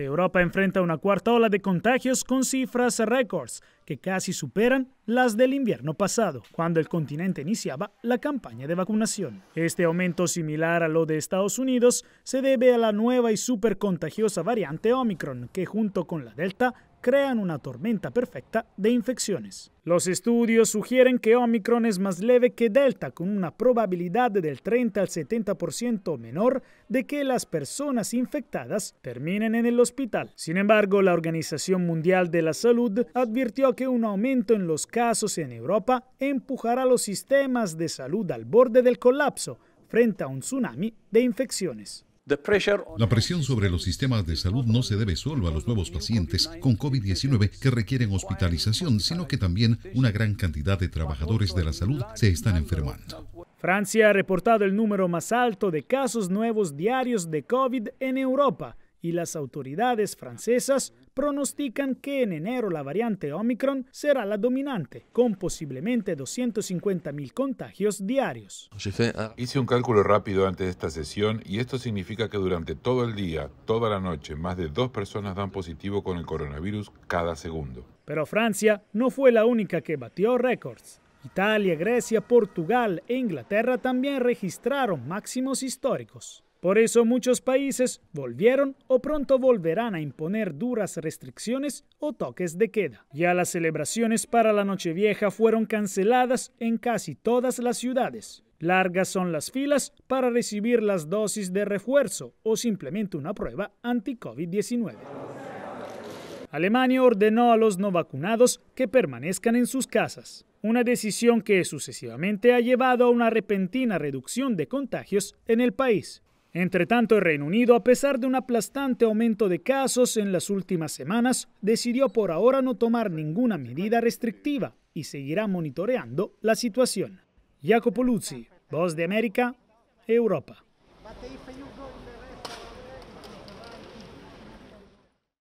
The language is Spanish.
Europa enfrenta una cuarta ola de contagios con cifras récords que casi superan las del invierno pasado, cuando el continente iniciaba la campaña de vacunación. Este aumento similar a lo de Estados Unidos se debe a la nueva y supercontagiosa variante Omicron, que junto con la Delta crean una tormenta perfecta de infecciones. Los estudios sugieren que Omicron es más leve que Delta, con una probabilidad del 30 al 70% menor de que las personas infectadas terminen en el hospital. Sin embargo, la Organización Mundial de la Salud advirtió que un aumento en los casos en Europa empujará los sistemas de salud al borde del colapso frente a un tsunami de infecciones. La presión sobre los sistemas de salud no se debe solo a los nuevos pacientes con COVID-19 que requieren hospitalización, sino que también una gran cantidad de trabajadores de la salud se están enfermando. Francia ha reportado el número más alto de casos nuevos diarios de COVID en Europa y las autoridades francesas pronostican que en enero la variante Omicron será la dominante, con posiblemente 250.000 contagios diarios. Ah, hice un cálculo rápido antes de esta sesión y esto significa que durante todo el día, toda la noche, más de dos personas dan positivo con el coronavirus cada segundo. Pero Francia no fue la única que batió récords. Italia, Grecia, Portugal e Inglaterra también registraron máximos históricos. Por eso muchos países volvieron o pronto volverán a imponer duras restricciones o toques de queda. Ya las celebraciones para la Nochevieja fueron canceladas en casi todas las ciudades. Largas son las filas para recibir las dosis de refuerzo o simplemente una prueba anti-COVID-19. Alemania ordenó a los no vacunados que permanezcan en sus casas, una decisión que sucesivamente ha llevado a una repentina reducción de contagios en el país. Entre tanto, el Reino Unido, a pesar de un aplastante aumento de casos en las últimas semanas, decidió por ahora no tomar ninguna medida restrictiva y seguirá monitoreando la situación. Jacopo Luzzi, Voz de América, Europa.